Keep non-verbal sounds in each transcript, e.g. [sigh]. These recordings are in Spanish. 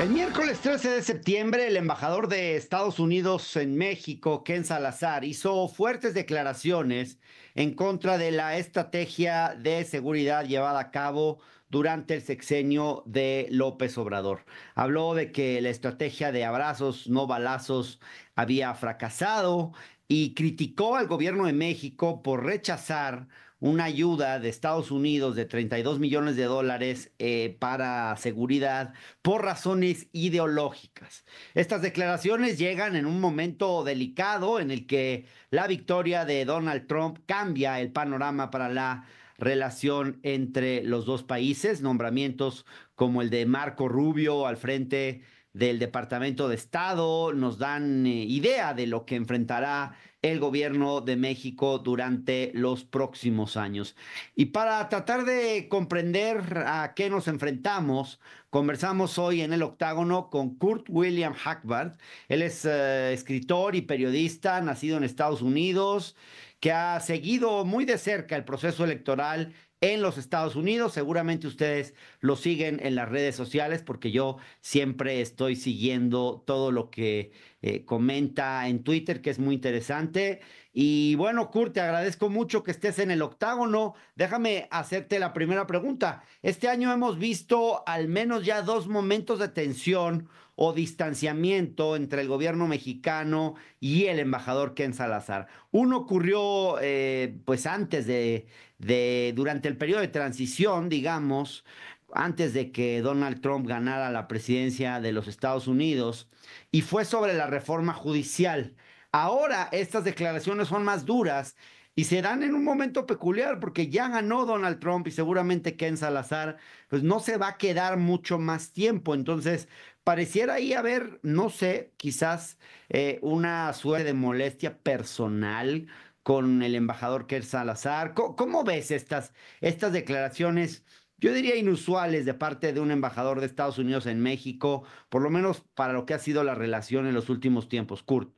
El miércoles 13 de septiembre, el embajador de Estados Unidos en México, Ken Salazar, hizo fuertes declaraciones en contra de la estrategia de seguridad llevada a cabo durante el sexenio de López Obrador. Habló de que la estrategia de abrazos, no balazos, había fracasado y criticó al gobierno de México por rechazar una ayuda de Estados Unidos de 32 millones de dólares eh, para seguridad por razones ideológicas. Estas declaraciones llegan en un momento delicado en el que la victoria de Donald Trump cambia el panorama para la relación entre los dos países, nombramientos como el de Marco Rubio al frente del Departamento de Estado nos dan eh, idea de lo que enfrentará el gobierno de México durante los próximos años. Y para tratar de comprender a qué nos enfrentamos, conversamos hoy en el octágono con Kurt William Hackbart. Él es eh, escritor y periodista, nacido en Estados Unidos, que ha seguido muy de cerca el proceso electoral en los Estados Unidos. Seguramente ustedes lo siguen en las redes sociales porque yo siempre estoy siguiendo todo lo que eh, comenta en Twitter, que es muy interesante. Y bueno, Kurt, te agradezco mucho que estés en el octágono. Déjame hacerte la primera pregunta. Este año hemos visto al menos ya dos momentos de tensión o distanciamiento entre el gobierno mexicano y el embajador Ken Salazar. Uno ocurrió eh, pues antes de, de, durante el periodo de transición, digamos, antes de que Donald Trump ganara la presidencia de los Estados Unidos, y fue sobre la reforma judicial. Ahora estas declaraciones son más duras y se dan en un momento peculiar porque ya ganó Donald Trump y seguramente Ken Salazar pues no se va a quedar mucho más tiempo. Entonces, pareciera ahí haber, no sé, quizás eh, una suerte de molestia personal con el embajador Kerr Salazar. ¿Cómo, ¿Cómo, ves estas, estas declaraciones? Yo diría inusuales de parte de un embajador de Estados Unidos en México, por lo menos para lo que ha sido la relación en los últimos tiempos, Kurt.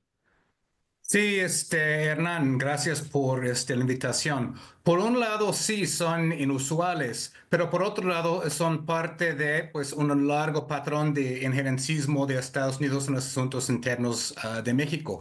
Sí, este, Hernán, gracias por este, la invitación. Por un lado, sí, son inusuales, pero por otro lado, son parte de pues, un largo patrón de injerencismo de Estados Unidos en los asuntos internos ah, de México.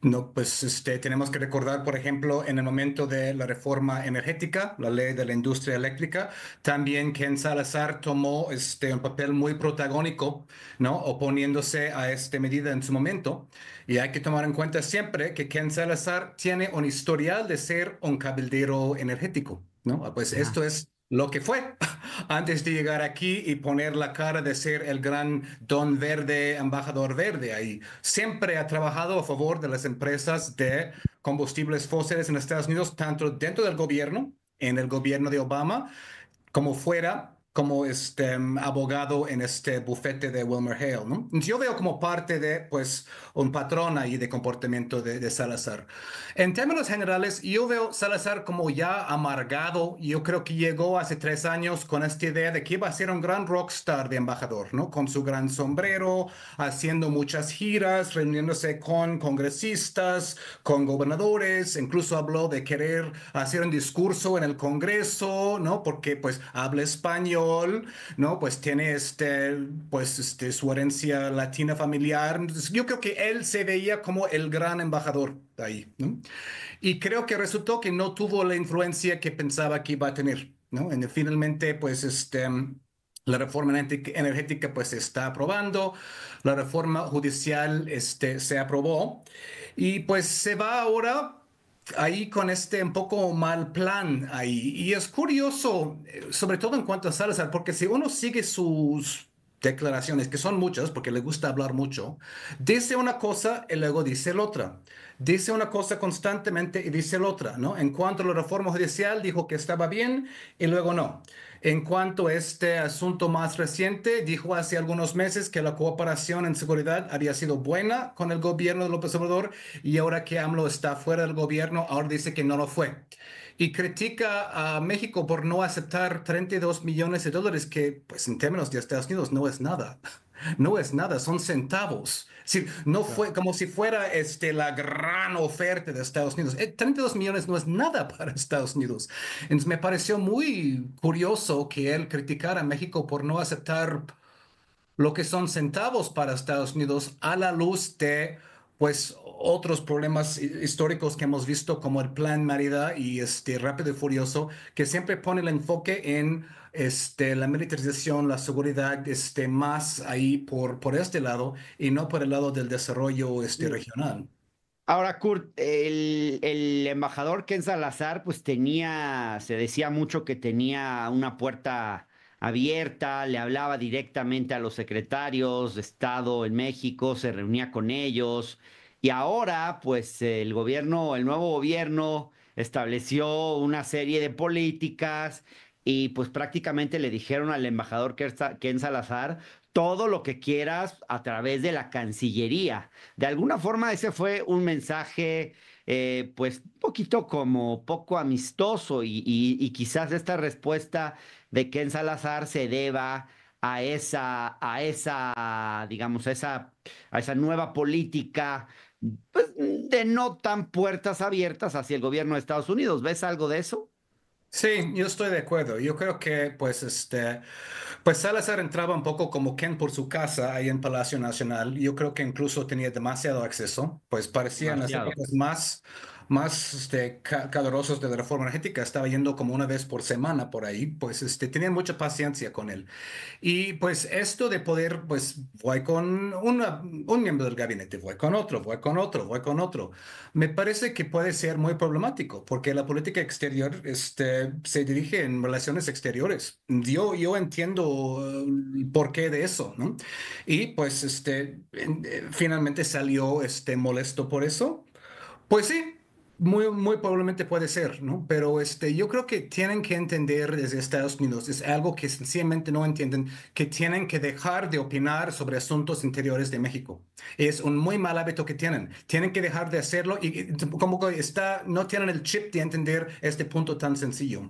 No, pues, este, tenemos que recordar, por ejemplo, en el momento de la reforma energética, la ley de la industria eléctrica, también Ken Salazar tomó este, un papel muy protagónico, ¿no? oponiéndose a esta medida en su momento. Y hay que tomar en cuenta siempre que Ken Salazar tiene un historial de ser un cabildero energético, ¿no? Ah, pues esto es lo que fue [laughs] antes de llegar aquí y poner la cara de ser el gran don verde, embajador verde ahí. Siempre ha trabajado a favor de las empresas de combustibles fósiles en Estados Unidos, tanto dentro del gobierno, en el gobierno de Obama, como fuera, como este abogado en este bufete de Wilmer Hale. Yo veo como parte de pues un patrón ahí de comportamiento de, de, Salazar. En términos generales, yo veo Salazar como ya amargado. Yo creo que llegó hace tres años con esta idea de que iba a ser un gran rockstar de embajador, ¿no? Con su gran sombrero, haciendo muchas giras, reuniéndose con congresistas, con gobernadores. Incluso habló de querer hacer un discurso en el Congreso, ¿no? Porque pues habla español ¿no? Pues tiene este, pues este, su herencia latina familiar. yo creo que él se veía como el gran embajador de ahí, Y creo que resultó que no tuvo la influencia que pensaba que iba a tener, ¿no? finalmente, pues este... La reforma energética pues se está aprobando, la reforma judicial este, se aprobó y pues se va ahora ahí con este un poco mal plan ahí. Y es curioso, eh, sobre todo en cuanto a Salazar, porque si uno sigue sus declaraciones, que son muchas, porque le gusta hablar mucho, dice una cosa y luego dice la otra. Dice una cosa constantemente y dice la otra, ¿no? En cuanto a la reforma judicial, dijo que estaba bien y luego no. En cuanto a este asunto más reciente, dijo hace algunos meses que la cooperación en seguridad había sido buena con el gobierno de López Obrador y ahora que AMLO está fuera del gobierno, ahora dice que no lo fue. Y critica a México por no aceptar 32 millones de dólares, que pues en términos de Estados Unidos no es nada. No es nada, son centavos. Si, no fue como si fuera este, la gran oferta de Estados Unidos. 32 eh, millones no es nada para Estados Unidos. Entonces me pareció muy curioso que él criticara a México por no aceptar lo que son centavos para Estados Unidos a la luz de pues otros problemas históricos que hemos visto, como el Plan Mérida y este Rápido y Furioso, que siempre pone el enfoque en este, la militarización, la seguridad, este, más ahí por, por este lado y no por el lado del desarrollo este, mm. regional. Ahora, Kurt, el, el, embajador Ken Salazar, pues tenía, se decía mucho que tenía una puerta abierta, le hablaba directamente a los secretarios de Estado en México, se reunía con ellos, y ahora, pues el gobierno, el nuevo gobierno estableció una serie de políticas y pues prácticamente le dijeron al embajador Ken Salazar todo lo que quieras a través de la Cancillería. De alguna forma ese fue un mensaje eh, pues un poquito como poco amistoso y, quizás esta respuesta de Ken Salazar se deba a esa, a esa, digamos, esa, a esa nueva política pues, eh. tan puertas abiertas hacia el gobierno de Estados Unidos. ¿Ves algo de eso? Sí, yo estoy de acuerdo. Yo creo que, pues, este, pues Salazar entraba un poco como Ken por su casa ahí en Palacio Nacional. Yo creo que incluso tenía demasiado acceso. Pues parecían las más más este, calorosos de la reforma energética, estaba yendo como una vez por semana por ahí, pues este, tenían mucha paciencia con él. Y pues esto de poder, pues voy con una, un miembro del gabinete, voy con otro, voy con otro, voy con otro, me parece que puede ser muy problemático, porque la política exterior este, se dirige en relaciones exteriores. Yo, yo entiendo uh, el porqué de eso, ¿no? Y pues este, eh, finalmente salió este, molesto por eso. Pues sí, muy, muy probablemente puede ser, ¿no? Pero este, yo creo que tienen que entender desde Estados Unidos, es algo que sencillamente no entienden, que tienen que dejar de opinar sobre asuntos interiores de México. Es un muy mal hábito que tienen. Tienen que dejar de hacerlo y, como está, no tienen el chip de entender este punto tan sencillo.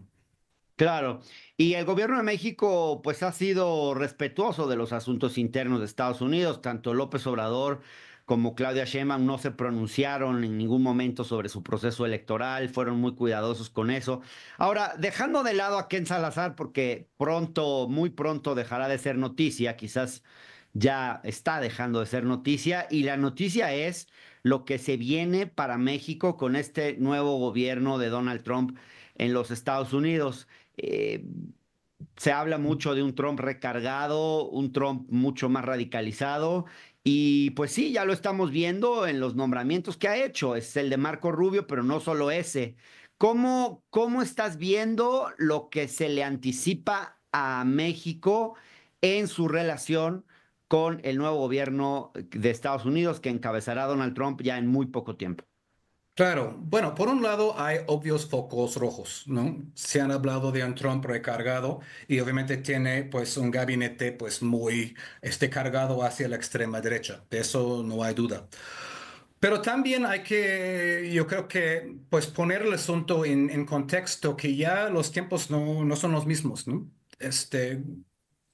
Claro. Y el gobierno de México, pues ha sido respetuoso de los asuntos internos de Estados Unidos, tanto López Obrador como Claudia Sheinbaum no se pronunciaron en ningún momento sobre su proceso electoral, fueron muy cuidadosos con eso. Ahora, dejando de lado a Ken Salazar, porque pronto, muy pronto dejará de ser noticia, quizás ya está dejando de ser noticia, y la noticia es lo que se viene para México con este nuevo gobierno de Donald Trump en los Estados Unidos. Eh, se habla mucho de un Trump recargado, un Trump mucho más radicalizado y pues sí, ya lo estamos viendo en los nombramientos que ha hecho. Es el de Marco Rubio, pero no solo ese. ¿Cómo, cómo estás viendo lo que se le anticipa a México en su relación con el nuevo gobierno de Estados Unidos que encabezará Donald Trump ya en muy poco tiempo? Claro, bueno, por un lado hay obvios focos rojos, ¿no? Se han hablado de un Trump recargado y obviamente tiene pues un gabinete pues muy este, cargado hacia la extrema derecha, de eso no hay duda. Pero también hay que, yo creo que, pues poner el asunto en, contexto que ya los tiempos no, no son los mismos, ¿no? Este,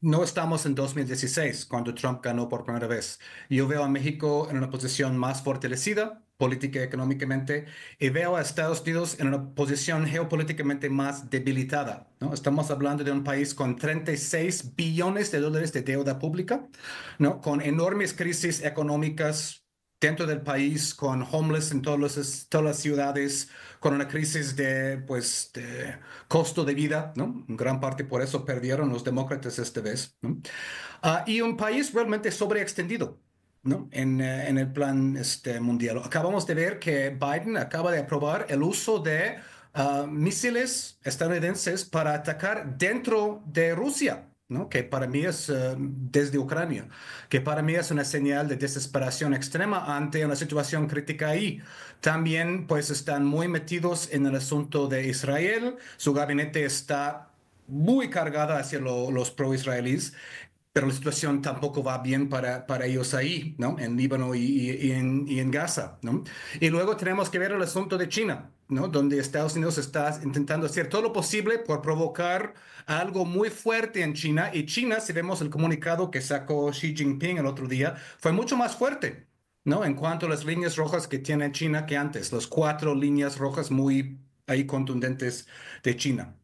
no estamos en 2016, cuando Trump ganó por primera vez. Yo veo a México en una posición más fortalecida política y económicamente y veo a Estados Unidos en una posición geopolíticamente más debilitada. ¿no? Estamos hablando de un país con 36 billones de dólares de deuda pública, ¿no? con enormes crisis económicas dentro del país, con homeless en todas las, todas las ciudades, con una crisis de, pues, costo de vida, ¿no? En gran parte por eso perdieron los demócratas esta vez, ¿no? Ah, y un país realmente sobreextendido. ¿no? En, eh, en, el plan este, mundial. Acabamos de ver que Biden acaba de aprobar el uso de ah, misiles estadounidenses para atacar dentro de Rusia. ¿no? que para mí es eh, desde Ucrania, que para mí es una señal de desesperación extrema ante una situación crítica ahí. También pues están muy metidos en el asunto de Israel, su gabinete está muy cargada hacia los pro-israelíes pero la situación tampoco va bien para, para ellos ahí, ¿no? En Líbano y, y, en, y, en, Gaza, ¿no? Y luego tenemos que ver el asunto de China, ¿no? Donde Estados Unidos está intentando hacer todo lo posible por provocar algo muy fuerte en China. Y China, si vemos el comunicado que sacó Xi Jinping el otro día, fue mucho más fuerte, ¿no? En cuanto a las líneas rojas que tiene China que antes, las cuatro líneas rojas muy ahí contundentes de China.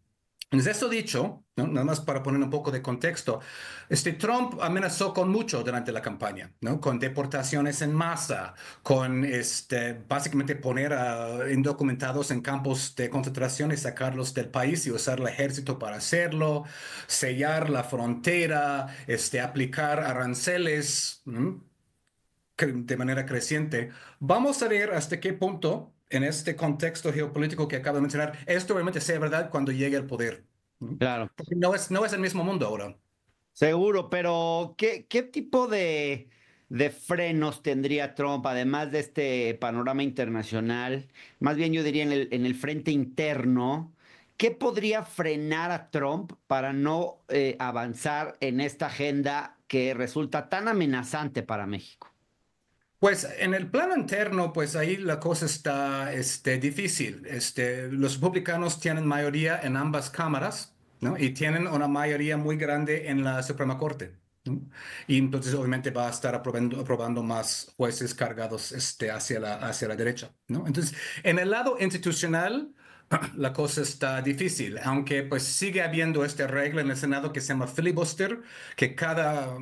Esto dicho, ¿no? nada más para poner un poco de contexto, este Trump amenazó con mucho durante la campaña, ¿no? con deportaciones en masa, con este, básicamente poner a indocumentados en campos de concentración y sacarlos del país y usar el ejército para hacerlo, sellar la frontera, este, aplicar aranceles de manera creciente. Vamos a ver hasta qué punto, en este contexto geopolítico que acabo de mencionar, esto realmente sea verdad cuando llegue al poder. Claro. no es, no es el mismo mundo ahora. Seguro, pero ¿qué, qué tipo de, frenos tendría Trump, además de este panorama internacional? Más bien yo diría en el, en el frente interno. ¿Qué podría frenar a Trump para no eh, avanzar en esta agenda que resulta tan amenazante para México? Pues en el plano interno, pues ahí la cosa está este, difícil. Este, los republicanos tienen mayoría en ambas cámaras ¿no? y tienen una mayoría muy grande en la Suprema Corte. Y entonces obviamente va a estar aprobando, más jueces cargados este, hacia, la, hacia la derecha. ¿no? Entonces, en el lado institucional, [clears throat] la cosa está difícil, aunque pues sigue habiendo esta regla en el Senado que se llama filibuster, que cada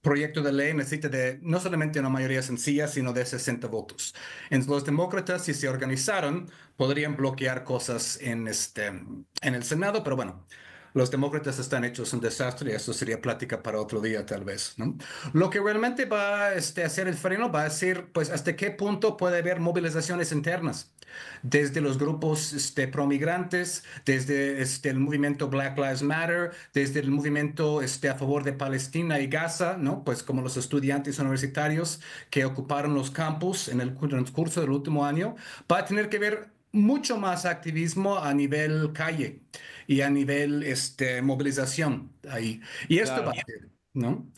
proyecto de ley necesita de no solamente una mayoría sencilla, sino de 60 votos. Entonces, los demócratas, si se organizaron, podrían bloquear cosas en, este, en el Senado, pero bueno, los demócratas están hechos un desastre y eso sería plática para otro día tal vez. ¿no? Lo que realmente va este, a hacer el freno va a ser pues hasta qué punto puede haber movilizaciones internas desde los grupos este, promigrantes, desde este, el movimiento Black Lives Matter, desde el movimiento este, a favor de Palestina y Gaza, ¿no? pues como los estudiantes universitarios que ocuparon los campus en el transcurso del último año, va a tener que ver mucho más activismo a nivel calle y a nivel este, movilización ahí. Y esto va a ser, ¿no?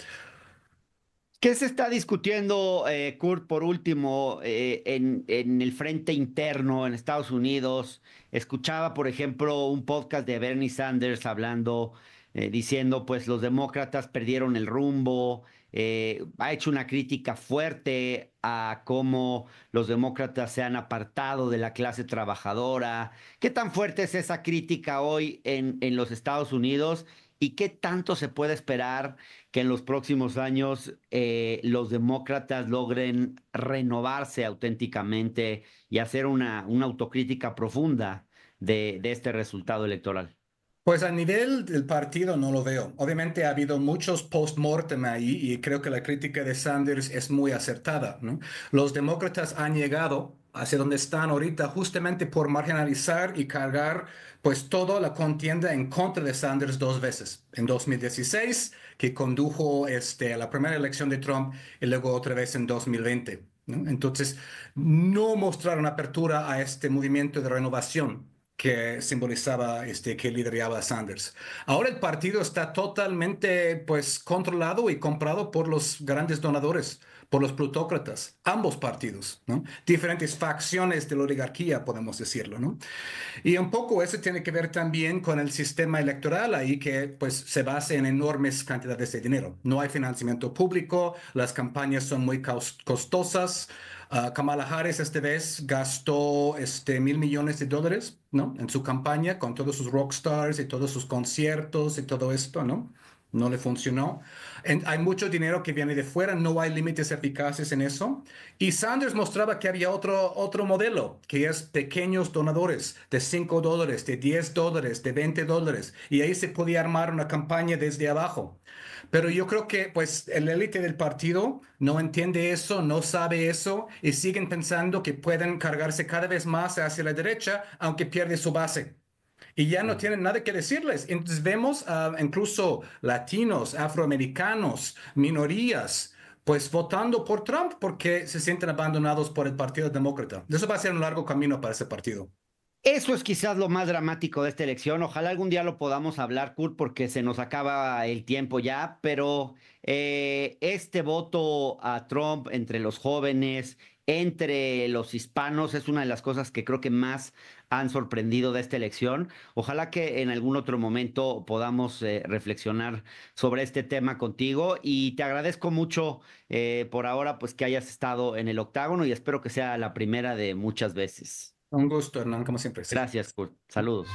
¿Qué se está discutiendo, eh, Kurt, por último, eh, en, en, el frente interno en Estados Unidos? Escuchaba, por ejemplo, un podcast de Bernie Sanders hablando eh, diciendo pues los demócratas perdieron el rumbo, eh, ha hecho una crítica fuerte a cómo los demócratas se han apartado de la clase trabajadora. ¿Qué tan fuerte es esa crítica hoy en, en los Estados Unidos y qué tanto se puede esperar que en los próximos años eh, los demócratas logren renovarse auténticamente y hacer una, una autocrítica profunda de este resultado electoral? Pues a nivel del partido no lo veo. Obviamente ha habido muchos post-mortem ahí y creo que la crítica de Sanders es muy acertada. Los demócratas han llegado hacia donde están ahorita justamente por marginalizar y cargar pues toda la contienda en contra de Sanders dos veces. En 2016, que condujo este, a la primera elección de Trump y luego otra vez en 2020. Entonces, no mostraron apertura a este movimiento de renovación que simbolizaba, este, que lideraba Sanders. Ahora el partido está totalmente, pues, controlado y comprado por los grandes donadores por los plutócratas, ambos partidos, ¿no? diferentes facciones de la oligarquía, podemos decirlo. ¿no? Y un poco eso tiene que ver también con el sistema electoral ahí que pues, se basa en enormes cantidades de dinero. No hay financiamiento público, las campañas son muy costosas. Ah, Kamala Harris esta vez gastó este, mil millones de dólares ¿no? en su campaña con todos sus rockstars y todos sus conciertos y todo esto, ¿no? no le funcionó. hay mucho dinero que viene de fuera, no hay límites eficaces en eso. Y Sanders mostraba que había otro, otro modelo, que es pequeños donadores de 5 dólares, de 10 dólares, de 20 dólares. Y ahí se podía armar una campaña desde abajo. Pero yo creo que pues el élite del partido no entiende eso, no sabe eso y siguen pensando que pueden cargarse cada vez más hacia la derecha, aunque pierde su base y ya no tienen nada que decirles. Entonces vemos incluso latinos, afroamericanos, minorías, pues votando por Trump porque se sienten abandonados por el Partido Demócrata. Eso va a ser un largo camino para ese partido. Eso es quizás lo más dramático de esta elección. Ojalá algún día lo podamos hablar, Kurt, porque se nos acaba el tiempo ya, pero eh, este voto a Trump entre los jóvenes, entre los hispanos es una de las cosas que creo que más han sorprendido de esta elección. Ojalá que en algún otro momento podamos eh, reflexionar sobre este tema contigo y te agradezco mucho eh, por ahora pues que hayas estado en el octágono y espero que sea la primera de muchas veces. Un gusto, Hernán, como siempre. Gracias, Kurt. Saludos.